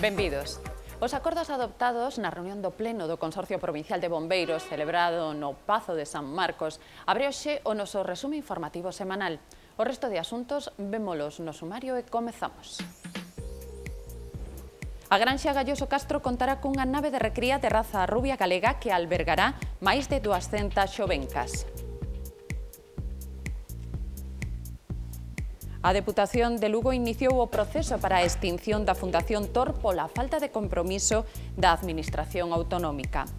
Benvidos. Os acordos adoptados na reunión do Pleno do Consorcio Provincial de Bombeiros celebrado no Pazo de San Marcos abreoxe o noso resume informativo semanal. O resto de asuntos vémolos no sumario e comezamos. A Granxa Galloso Castro contará cunha nave de recría de raza rubia galega que albergará máis de 200 xovencas. A Deputación de Lugo iniciou o proceso para a extinción da Fundación Tor pola falta de compromiso da Administración Autonómica.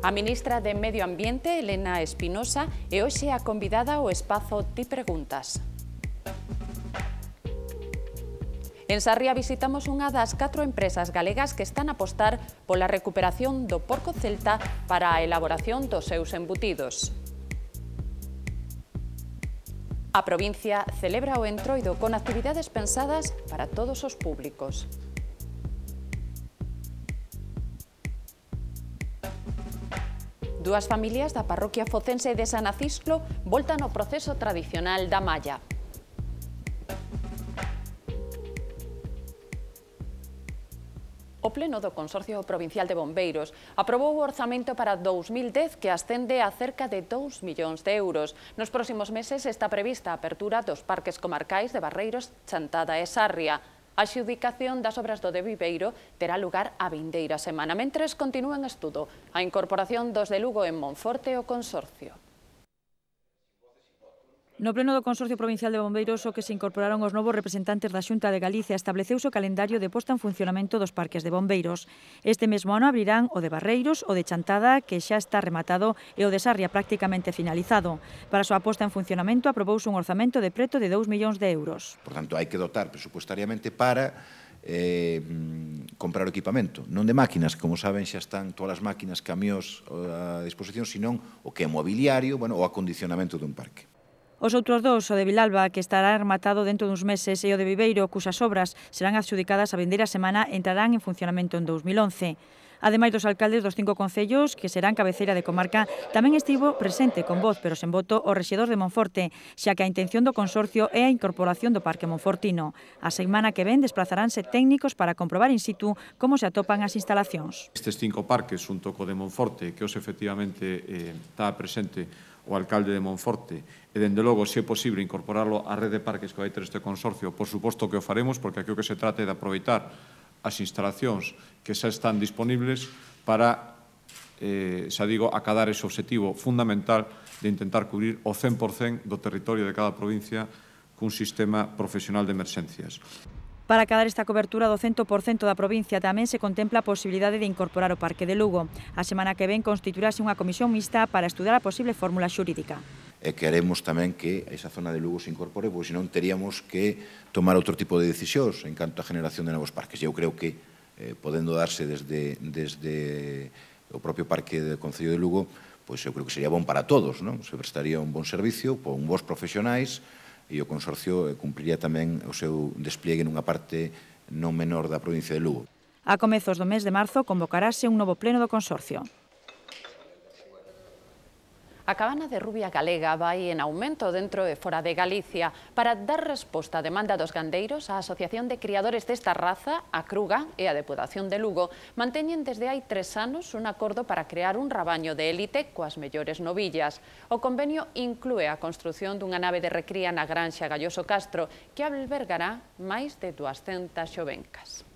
A ministra de Medio Ambiente, Elena Espinosa, é hoxe a convidada ao espazo Ti Preguntas. En Sarria visitamos unha das catro empresas galegas que están a apostar pola recuperación do porco celta para a elaboración dos seus embutidos. A provincia celebra o Entroido con actividades pensadas para todos os públicos. Dúas familias da parroquia focense de San Acisclo voltan ao proceso tradicional da malla. Pleno do Consorcio Provincial de Bombeiros aprobou o orzamento para 2010 que ascende a cerca de 2 millóns de euros. Nos próximos meses está prevista a apertura dos parques comarcais de Barreiros, Chantada e Sarria. A xudicación das obras do de Viveiro terá lugar a vindeira semana, mentres continúa en estudo a incorporación dos de Lugo en Monforte o Consorcio. No pleno do Consorcio Provincial de Bombeiros o que se incorporaron os novos representantes da Xunta de Galicia estableceu o calendario de posta en funcionamento dos parques de bombeiros. Este mesmo ano abrirán o de Barreiros, o de Chantada, que xa está rematado, e o de Sarria prácticamente finalizado. Para a súa posta en funcionamento aprobouse un orzamento de preto de 2 millóns de euros. Por tanto, hai que dotar presupuestariamente para eh, comprar o equipamento. Non de máquinas, como saben, xa están todas as máquinas, camións eh, a disposición, senón o que é mobiliario bueno, o acondicionamento dun parque. Os outros dous, o de Vilalba, que estará rematado dentro duns meses, e o de Viveiro, cusas obras serán adxudicadas a vendeira semana, entrarán en funcionamento en 2011. Ademais dos alcaldes dos cinco concellos que serán cabeceira de comarca, tamén estivo presente con voz pero sen voto o rexedor de Monforte, xa que a intención do consorcio é a incorporación do Parque Monfortino. A semana que ven desplazaránse técnicos para comprobar in situ como se atopan as instalacións. Estes cinco parques, un toco de Monforte, que os efectivamente eh, está presente o alcalde de Monforte e, dende logo, se é posible incorporarlo á rede de parques que vai ter este consorcio, por suposto que o faremos, porque aquí o que se trata é de aproveitar as instalacións que xa están disponibles para, eh, xa digo, acadar ese objetivo fundamental de intentar cubrir o 100% do territorio de cada provincia cun sistema profesional de emerxencias. Para acabar esta cobertura do 100% da provincia tamén se contempla a posibilidade de incorporar o Parque de Lugo. A semana que ven constituirase unha comisión mixta para estudar a posible fórmula xurídica e queremos tamén que esa zona de Lugo se incorpore, pois senón teríamos que tomar outro tipo de decisións en canto a generación de novos parques. Eu creo que eh, podendo darse desde, desde o propio parque do Concello de Lugo, pois eu creo que sería bon para todos, non? Se prestaría un bon servicio, un bons profesionais, e o Consorcio eh, cumpliría tamén o seu despliegue nunha parte non menor da provincia de Lugo. A comezos do mes de marzo convocarase un novo pleno do Consorcio. A cabana de rubia galega vai en aumento dentro e fora de Galicia. Para dar resposta á demanda dos gandeiros, a Asociación de Criadores desta raza, a Cruga e a Deputación de Lugo, manteñen desde hai tres anos un acordo para crear un rabaño de élite coas mellores novillas. O convenio inclúe a construción dunha nave de recría na granxa Galloso Castro, que albergará máis de 200 xovencas.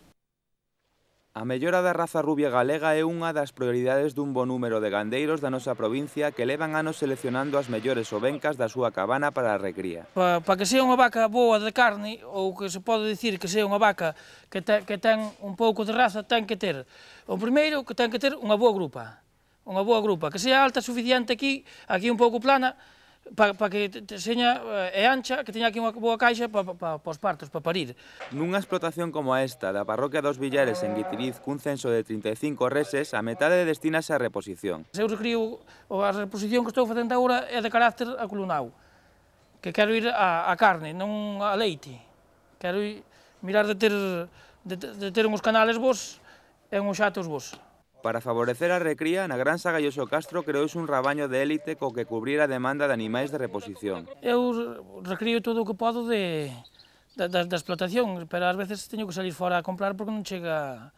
A mellora da raza rubia galega é unha das prioridades dun bo número de gandeiros da nosa provincia que levan anos seleccionando as mellores ovencas da súa cabana para a recría. Para pa que sea unha vaca boa de carne, ou que se pode dicir que sea unha vaca que, te, que ten un pouco de raza, ten que ter o primeiro que ten que ter unha boa grupa, unha boa grupa, que sea alta suficiente aquí, aquí un pouco plana, para pa que te seña eh, é ancha, que teña aquí unha boa caixa para pa, pa, pa os partos, para parir. Nunha explotación como esta, da parroquia dos Villares en Guitiriz, cun censo de 35 reses, a metade destinase a reposición. Eu recrio, a reposición que estou facendo agora é de carácter acolunau, que quero ir a, a carne, non a leite. Quero ir, mirar de ter, de, de ter uns canales vos e uns xatos vos. Para favorecer a recría, na Granxa Galloso Castro creou un rabaño de élite co que cubrir a demanda de animais de reposición. Eu recrío todo o que podo de, de, de, de explotación, pero ás veces teño que salir fora a comprar porque non chega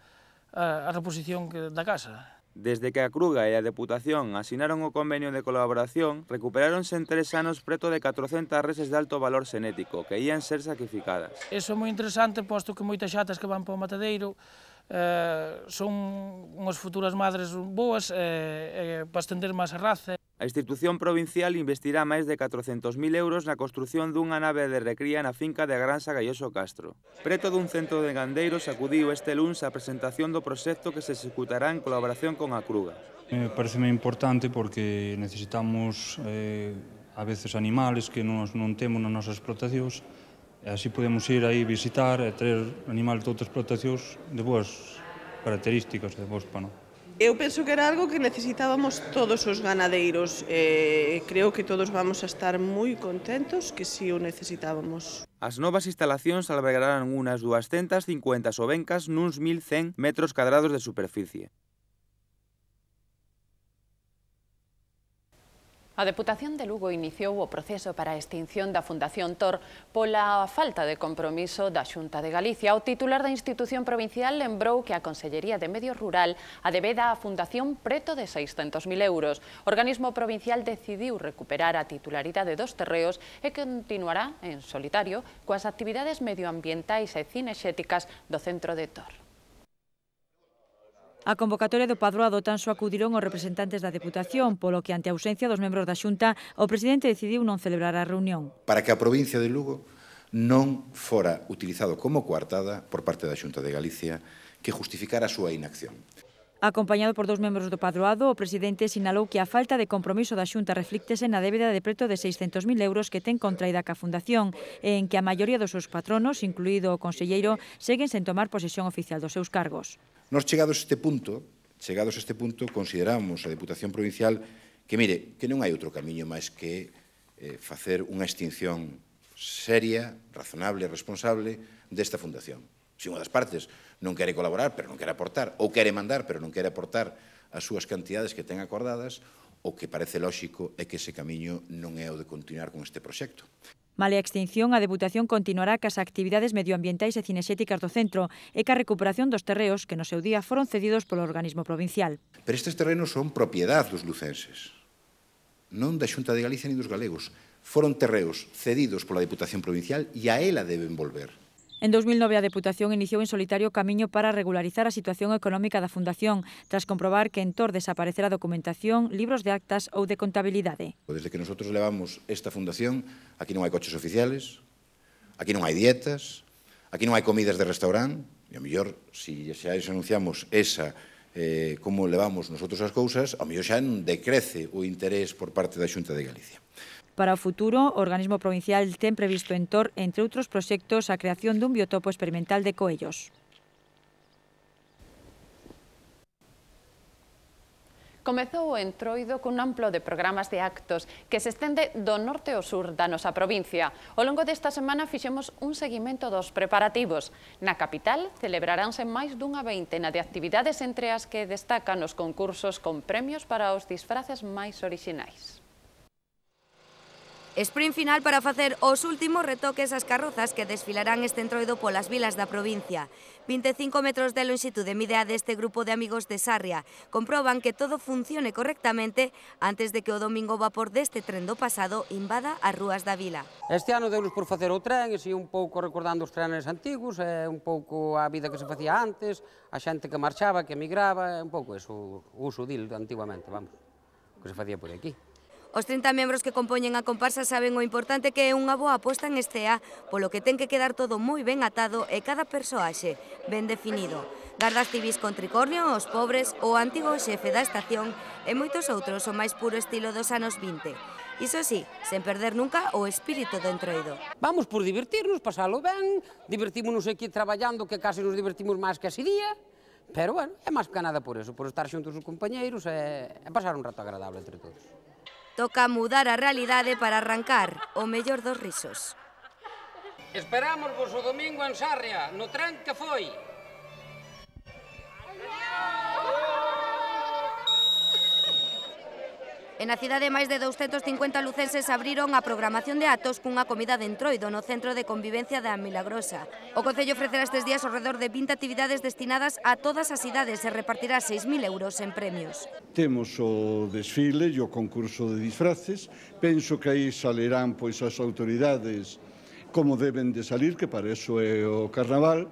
a, a reposición da casa. Desde que a Cruga e a Deputación asinaron o convenio de colaboración, recuperáronse en tres anos preto de 400 reses de alto valor xenético que ían ser sacrificadas. Eso é moi interesante, posto que moitas xatas que van para o matadeiro eh, son unhas futuras madres boas eh, eh, para estender máis a raza. A institución provincial investirá máis de 400.000 euros na construción dunha nave de recría na finca de Granxa Galloso Castro. Preto dun centro de gandeiros acudiu este luns a presentación do proxecto que se executará en colaboración con a Cruga. Me parece moi importante porque necesitamos eh, a veces animales que nos non temos nas nosas explotacións E así podemos ir aí visitar e traer animales de outras explotacións de boas características de boas pano. Eu penso que era algo que necesitábamos todos os ganadeiros. Eh, creo que todos vamos a estar moi contentos que si o necesitábamos. As novas instalacións albergarán unhas 250 sobencas nuns 1.100 metros cadrados de superficie. A Deputación de Lugo iniciou o proceso para a extinción da Fundación TOR pola falta de compromiso da Xunta de Galicia. O titular da institución provincial lembrou que a Consellería de Medio Rural adebeda a Fundación preto de 600.000 euros. O organismo provincial decidiu recuperar a titularidade dos terreos e continuará en solitario coas actividades medioambientais e cinexéticas do centro de TOR. A convocatoria do padroado tan só acudiron os representantes da Deputación, polo que ante a ausencia dos membros da Xunta, o presidente decidiu non celebrar a reunión. Para que a provincia de Lugo non fora utilizado como coartada por parte da Xunta de Galicia que justificara a súa inacción. Acompañado por dous membros do padroado, o presidente sinalou que a falta de compromiso da Xunta reflíctese na débeda de preto de 600.000 euros que ten contraída ca Fundación, en que a maioría dos seus patronos, incluído o conselleiro, seguen sen tomar posesión oficial dos seus cargos. Nos chegados a este punto, chegados a este punto, consideramos a Deputación Provincial que, mire, que non hai outro camiño máis que eh, facer unha extinción seria, razonable, e responsable desta fundación. Se unha das partes non quere colaborar, pero non quere aportar, ou quere mandar, pero non quere aportar as súas cantidades que ten acordadas, o que parece lóxico é que ese camiño non é o de continuar con este proxecto. Male a extinción, a Deputación continuará cas actividades medioambientais e cinexéticas do centro e ca recuperación dos terreos que no seu día foron cedidos polo organismo provincial. Pero estes terrenos son propiedad dos lucenses, non da Xunta de Galicia ni dos galegos. Foron terreos cedidos pola Deputación Provincial e a ela deben volver. En 2009 a Deputación iniciou en solitario o camiño para regularizar a situación económica da Fundación, tras comprobar que en Tor desaparecerá documentación, libros de actas ou de contabilidade. Pois desde que nosotros levamos esta fundación, aquí non hai coches oficiales, aquí non hai dietas, aquí non hai comidas de restaurán, e ao mellor, se xa anunciamos esa eh, como levamos nosotros as cousas, ao mellor xa non decrece o interés por parte da Xunta de Galicia. Para o futuro, o organismo provincial ten previsto en Tor, entre outros proxectos, a creación dun biotopo experimental de coellos. comezou o entroido cun amplo de programas de actos que se estende do norte ao sur da nosa provincia. Ao longo desta semana fixemos un seguimento dos preparativos. Na capital celebraránse máis dunha veintena de actividades entre as que destacan os concursos con premios para os disfraces máis orixinais. Sprint final para facer os últimos retoques ás carrozas que desfilarán este entroido polas vilas da provincia. 25 metros de longitude mide a deste grupo de amigos de Sarria. Comproban que todo funcione correctamente antes de que o domingo vapor deste tren do pasado invada as rúas da vila. Este ano deu por facer o tren, e si un pouco recordando os trenes antigos, un pouco a vida que se facía antes, a xente que marchaba, que emigraba, un pouco eso, o uso dil antiguamente, vamos, que se facía por aquí. Os 30 membros que compoñen a comparsa saben o importante que é unha boa aposta en este A, polo que ten que quedar todo moi ben atado e cada persoaxe ben definido. Gardas civis con tricornio, os pobres, o antigo xefe da estación e moitos outros o máis puro estilo dos anos 20. Iso sí, sen perder nunca o espírito do entroido. Vamos por divertirnos, pasalo ben, divertímonos aquí traballando que case nos divertimos máis que ese día, pero bueno, é máis que nada por eso, por estar xuntos os compañeiros e pasar un rato agradable entre todos. Toca mudar a realidade para arrancar o mellor dos risos. vos o domingo en Sarria, no tren que foi. En na cidade máis de 250 lucenses abriron a programación de atos cunha comida de entroido no Centro de Convivencia da Milagrosa. O Concello ofrecerá estes días ao redor de 20 actividades destinadas a todas as idades e repartirá 6.000 euros en premios. Temos o desfile e o concurso de disfraces. Penso que aí salerán pois as autoridades como deben de salir, que para eso é o carnaval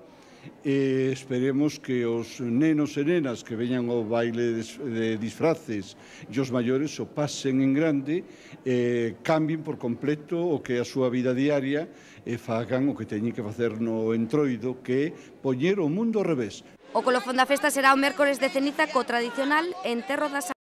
e esperemos que os nenos e nenas que veñan ao baile de disfraces e os maiores o pasen en grande e cambien por completo o que é a súa vida diaria e fagan o que teñen que facer no entroido que é poñer o mundo ao revés. O colofón da festa será o mércores de ceniza co tradicional enterro das